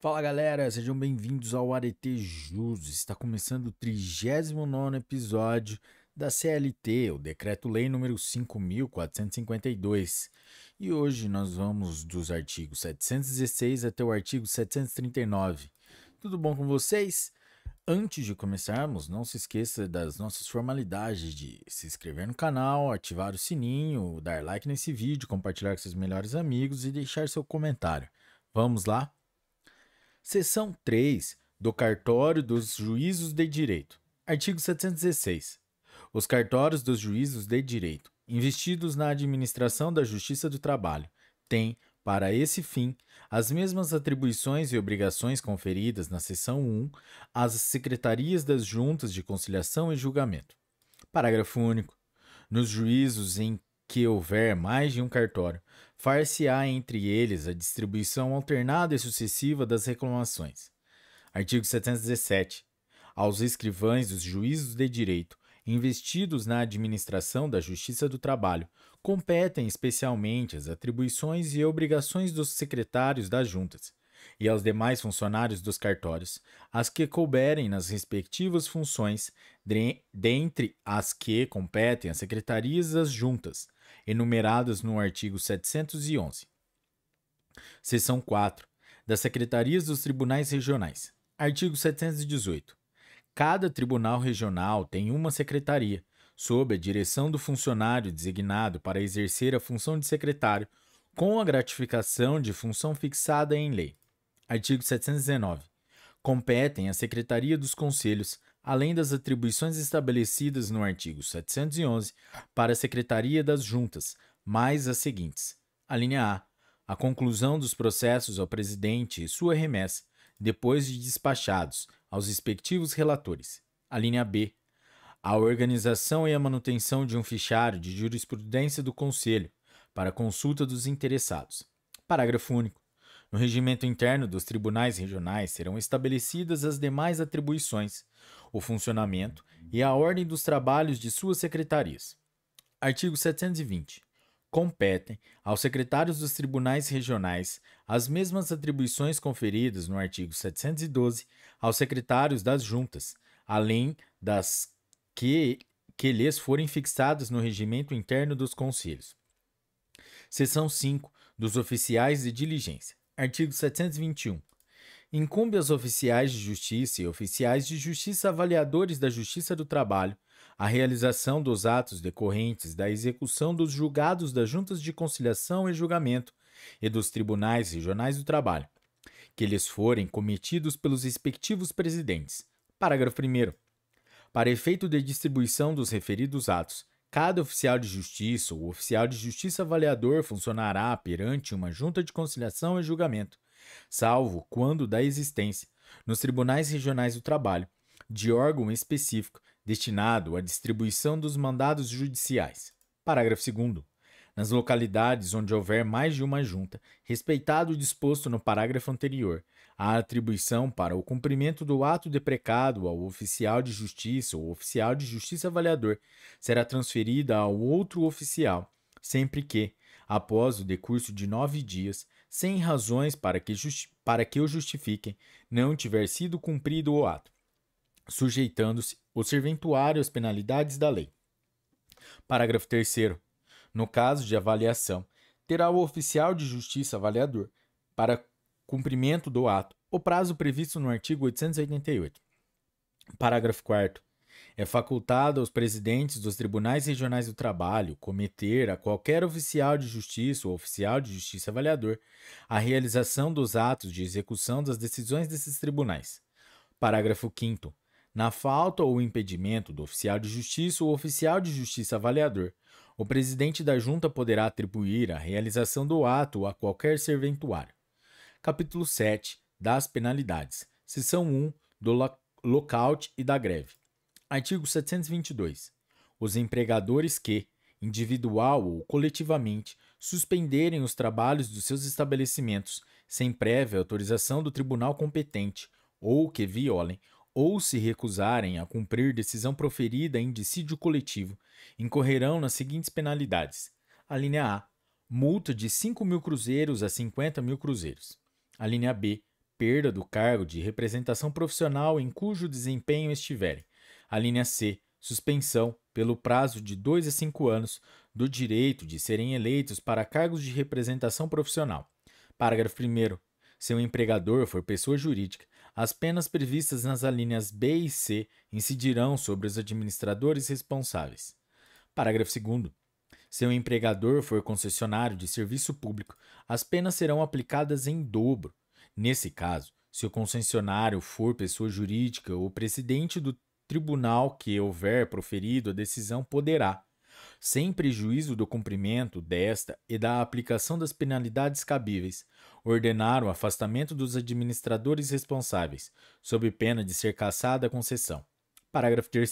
Fala galera, sejam bem-vindos ao Arete Jus. Está começando o 39 episódio da CLT, o Decreto-Lei número 5452. E hoje nós vamos dos artigos 716 até o artigo 739. Tudo bom com vocês? Antes de começarmos, não se esqueça das nossas formalidades de se inscrever no canal, ativar o sininho, dar like nesse vídeo, compartilhar com seus melhores amigos e deixar seu comentário. Vamos lá? Seção 3 do Cartório dos Juízos de Direito. Artigo 716. Os cartórios dos juízos de direito, investidos na administração da Justiça do Trabalho, têm, para esse fim, as mesmas atribuições e obrigações conferidas na seção 1 às secretarias das juntas de conciliação e julgamento. Parágrafo único. Nos juízos em que houver mais de um cartório, far-se-á entre eles a distribuição alternada e sucessiva das reclamações. Artigo 717. Aos escrivães dos juízos de direito investidos na administração da justiça do trabalho competem especialmente as atribuições e obrigações dos secretários das juntas e aos demais funcionários dos cartórios, as que couberem nas respectivas funções, dentre as que competem as secretarias das juntas, enumeradas no artigo 711. Seção 4. Das Secretarias dos Tribunais Regionais. Artigo 718. Cada tribunal regional tem uma secretaria, sob a direção do funcionário designado para exercer a função de secretário, com a gratificação de função fixada em lei. Artigo 719. Competem à Secretaria dos Conselhos além das atribuições estabelecidas no artigo 711 para a Secretaria das Juntas, mais as seguintes: a linha A, a conclusão dos processos ao presidente e sua remessa, depois de despachados aos respectivos relatores. A linha B, a organização e a manutenção de um fichário de jurisprudência do Conselho para consulta dos interessados. Parágrafo único. No regimento interno dos tribunais regionais serão estabelecidas as demais atribuições, o funcionamento e a ordem dos trabalhos de suas secretarias. Artigo 720. Competem aos secretários dos tribunais regionais as mesmas atribuições conferidas no artigo 712 aos secretários das juntas, além das que, que lhes forem fixadas no regimento interno dos conselhos. Seção 5. Dos oficiais de diligência. Artigo 721. Incumbe aos oficiais de justiça e oficiais de justiça avaliadores da Justiça do Trabalho a realização dos atos decorrentes da execução dos julgados das juntas de conciliação e julgamento e dos tribunais regionais do trabalho, que eles forem cometidos pelos respectivos presidentes. Parágrafo 1. Para efeito de distribuição dos referidos atos, Cada oficial de justiça ou oficial de justiça avaliador funcionará perante uma junta de conciliação e julgamento, salvo quando da existência, nos tribunais regionais do trabalho, de órgão específico destinado à distribuição dos mandados judiciais. Parágrafo 2. Nas localidades onde houver mais de uma junta, respeitado o disposto no parágrafo anterior, a atribuição para o cumprimento do ato deprecado ao oficial de justiça ou oficial de justiça avaliador será transferida ao outro oficial, sempre que, após o decurso de nove dias, sem razões para que, para que o justifiquem, não tiver sido cumprido o ato, sujeitando-se o serventuário às penalidades da lei. Parágrafo 3. No caso de avaliação, terá o oficial de justiça avaliador, para cumprimento do ato, o prazo previsto no artigo 888. Parágrafo 4. É facultado aos presidentes dos tribunais regionais do trabalho cometer a qualquer oficial de justiça ou oficial de justiça avaliador a realização dos atos de execução das decisões desses tribunais. Parágrafo 5. Na falta ou impedimento do oficial de justiça ou oficial de justiça avaliador, o presidente da junta poderá atribuir a realização do ato a qualquer serventuário capítulo 7 das penalidades, seção 1 do lockout e da greve. Artigo 722. Os empregadores que, individual ou coletivamente, suspenderem os trabalhos dos seus estabelecimentos sem prévia autorização do tribunal competente ou que violem ou se recusarem a cumprir decisão proferida em dissídio coletivo, incorrerão nas seguintes penalidades. A linha A, multa de 5 mil cruzeiros a 50 mil cruzeiros. A linha B, perda do cargo de representação profissional em cujo desempenho estiverem. A linha C, suspensão, pelo prazo de 2 a 5 anos, do direito de serem eleitos para cargos de representação profissional. Parágrafo 1. Se o empregador for pessoa jurídica, as penas previstas nas alíneas B e C incidirão sobre os administradores responsáveis. Parágrafo 2. Se o empregador for concessionário de serviço público, as penas serão aplicadas em dobro. Nesse caso, se o concessionário for pessoa jurídica, o presidente do tribunal que houver proferido a decisão poderá, sem prejuízo do cumprimento desta e da aplicação das penalidades cabíveis, ordenar o afastamento dos administradores responsáveis, sob pena de ser cassada a concessão. Parágrafo 3.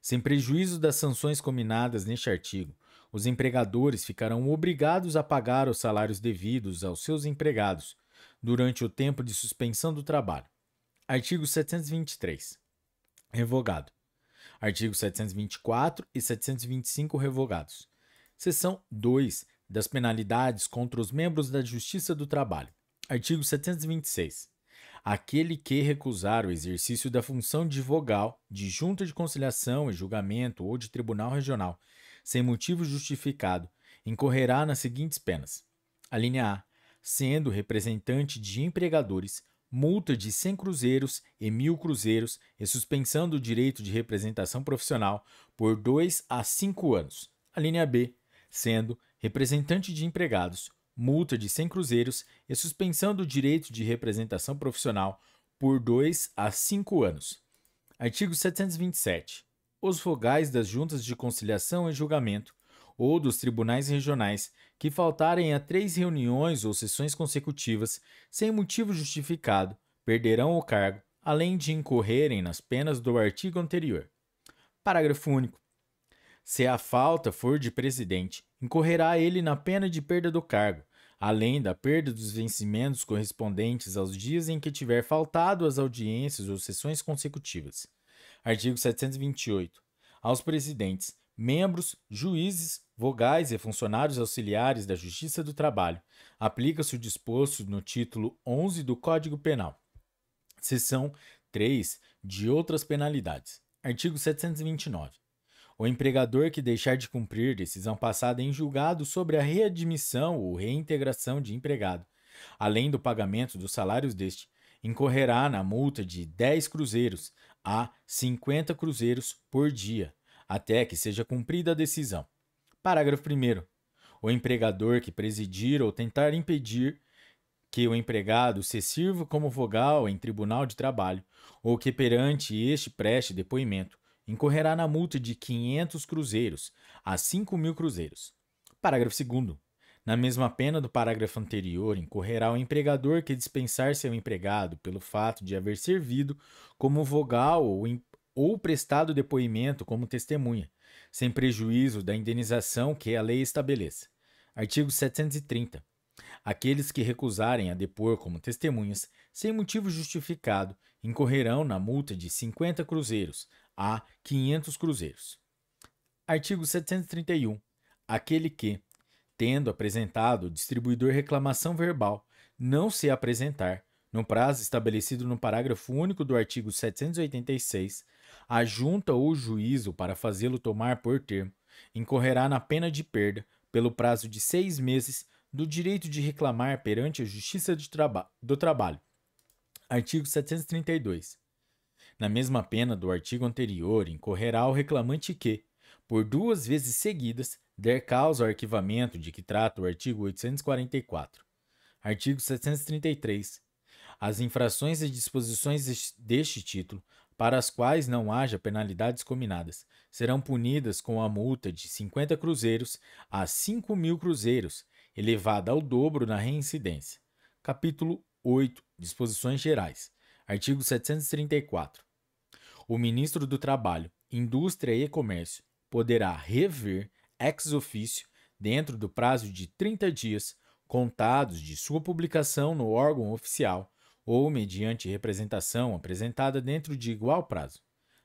Sem prejuízo das sanções combinadas neste artigo, os empregadores ficarão obrigados a pagar os salários devidos aos seus empregados durante o tempo de suspensão do trabalho. Artigo 723. Revogado. Artigos 724 e 725 revogados. Seção 2 das penalidades contra os membros da Justiça do Trabalho. Artigo 726. Aquele que recusar o exercício da função de vogal, de junta de conciliação e julgamento ou de tribunal regional sem motivo justificado, incorrerá nas seguintes penas: a linha A, sendo representante de empregadores, multa de 100 cruzeiros e 1.000 cruzeiros e suspensão do direito de representação profissional por 2 a 5 anos. A linha B, sendo representante de empregados, multa de 100 cruzeiros e suspensão do direito de representação profissional por 2 a 5 anos. Artigo 727 os vogais das juntas de conciliação e julgamento ou dos tribunais regionais que faltarem a três reuniões ou sessões consecutivas sem motivo justificado perderão o cargo, além de incorrerem nas penas do artigo anterior. Parágrafo único. Se a falta for de presidente, incorrerá ele na pena de perda do cargo, além da perda dos vencimentos correspondentes aos dias em que tiver faltado às audiências ou sessões consecutivas. Artigo 728. Aos presidentes, membros, juízes, vogais e funcionários auxiliares da Justiça do Trabalho aplica-se o disposto no título 11 do Código Penal. Seção 3 de outras penalidades. Artigo 729. O empregador que deixar de cumprir decisão passada em julgado sobre a readmissão ou reintegração de empregado, além do pagamento dos salários deste, incorrerá na multa de 10 cruzeiros a 50 cruzeiros por dia, até que seja cumprida a decisão. Parágrafo 1. O empregador que presidir ou tentar impedir que o empregado se sirva como vogal em tribunal de trabalho, ou que perante este preste depoimento, incorrerá na multa de 500 cruzeiros a 5 mil cruzeiros. Parágrafo 2. Na mesma pena do parágrafo anterior, incorrerá o empregador que dispensar seu empregado pelo fato de haver servido como vogal ou, ou prestado depoimento como testemunha, sem prejuízo da indenização que a lei estabeleça. Artigo 730. Aqueles que recusarem a depor como testemunhas, sem motivo justificado, incorrerão na multa de 50 cruzeiros a 500 cruzeiros. Artigo 731. Aquele que, tendo apresentado o distribuidor reclamação verbal, não se apresentar, no prazo estabelecido no parágrafo único do artigo 786, a junta ou juízo para fazê-lo tomar por termo incorrerá na pena de perda pelo prazo de seis meses do direito de reclamar perante a Justiça traba do Trabalho. Artigo 732. Na mesma pena do artigo anterior, incorrerá o reclamante que, por duas vezes seguidas, der causa ao arquivamento de que trata o artigo 844. Artigo 733. As infrações e disposições deste título, para as quais não haja penalidades combinadas, serão punidas com a multa de 50 cruzeiros a 5 mil cruzeiros, elevada ao dobro na reincidência. Capítulo 8. Disposições Gerais. Artigo 734. O Ministro do Trabalho, Indústria e Comércio poderá rever ex ofício dentro do prazo de 30 dias contados de sua publicação no órgão oficial ou mediante representação apresentada dentro de igual prazo.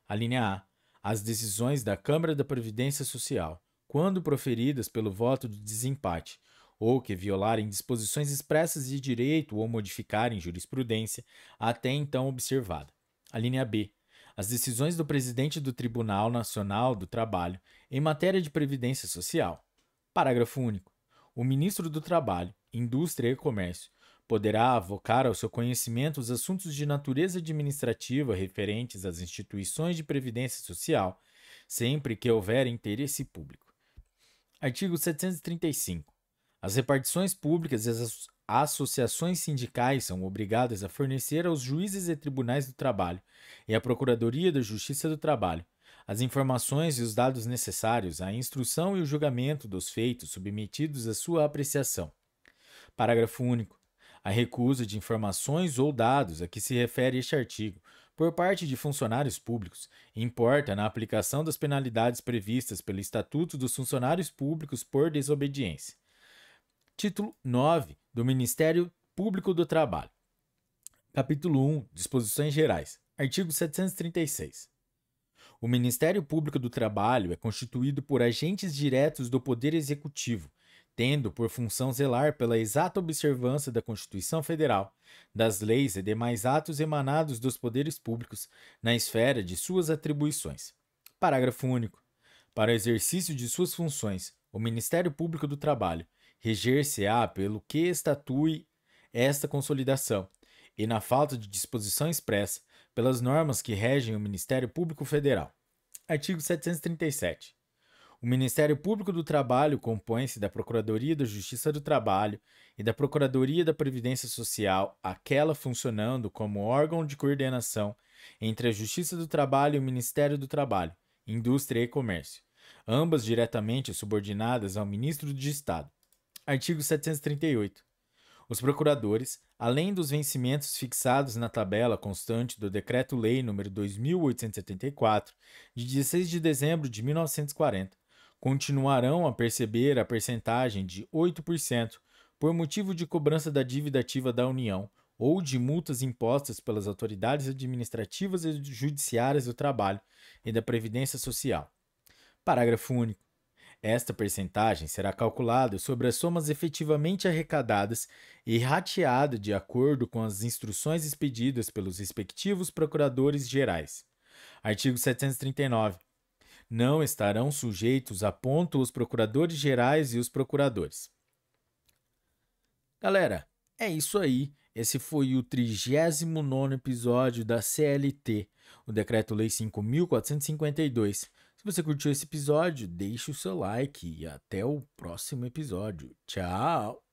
A linha A. As decisões da Câmara da Previdência Social, quando proferidas pelo voto de desempate ou que violarem disposições expressas de direito ou modificarem jurisprudência até então observada. A linha B as decisões do presidente do Tribunal Nacional do Trabalho em matéria de previdência social. Parágrafo único. O ministro do Trabalho, Indústria e Comércio poderá avocar ao seu conhecimento os assuntos de natureza administrativa referentes às instituições de previdência social, sempre que houver interesse público. Artigo 735. As repartições públicas e as associações sindicais são obrigadas a fornecer aos juízes e tribunais do trabalho e à Procuradoria da Justiça do Trabalho as informações e os dados necessários à instrução e o julgamento dos feitos submetidos à sua apreciação. Parágrafo único. A recusa de informações ou dados a que se refere este artigo por parte de funcionários públicos importa na aplicação das penalidades previstas pelo Estatuto dos Funcionários Públicos por Desobediência. Título 9 do Ministério Público do Trabalho. Capítulo 1 Disposições Gerais. Artigo 736. O Ministério Público do Trabalho é constituído por agentes diretos do Poder Executivo, tendo por função zelar pela exata observância da Constituição Federal, das leis e demais atos emanados dos poderes públicos na esfera de suas atribuições. Parágrafo único. Para o exercício de suas funções, o Ministério Público do Trabalho reger-se-á pelo que estatue esta consolidação, e na falta de disposição expressa pelas normas que regem o Ministério Público Federal. Artigo 737. O Ministério Público do Trabalho compõe-se da Procuradoria da Justiça do Trabalho e da Procuradoria da Previdência Social, aquela funcionando como órgão de coordenação entre a Justiça do Trabalho e o Ministério do Trabalho, Indústria e Comércio, ambas diretamente subordinadas ao Ministro de Estado, Artigo 738. Os procuradores, além dos vencimentos fixados na tabela constante do Decreto-Lei nº 2874, de 16 de dezembro de 1940, continuarão a perceber a percentagem de 8% por motivo de cobrança da dívida ativa da União ou de multas impostas pelas autoridades administrativas e judiciárias do trabalho e da previdência social. Parágrafo único. Esta percentagem será calculada sobre as somas efetivamente arrecadadas e rateada de acordo com as instruções expedidas pelos respectivos procuradores gerais. Artigo 739. Não estarão sujeitos a ponto os procuradores gerais e os procuradores. Galera, é isso aí. Esse foi o 39 episódio da CLT, o Decreto-Lei 5.452. Se você curtiu esse episódio, deixe o seu like e até o próximo episódio. Tchau!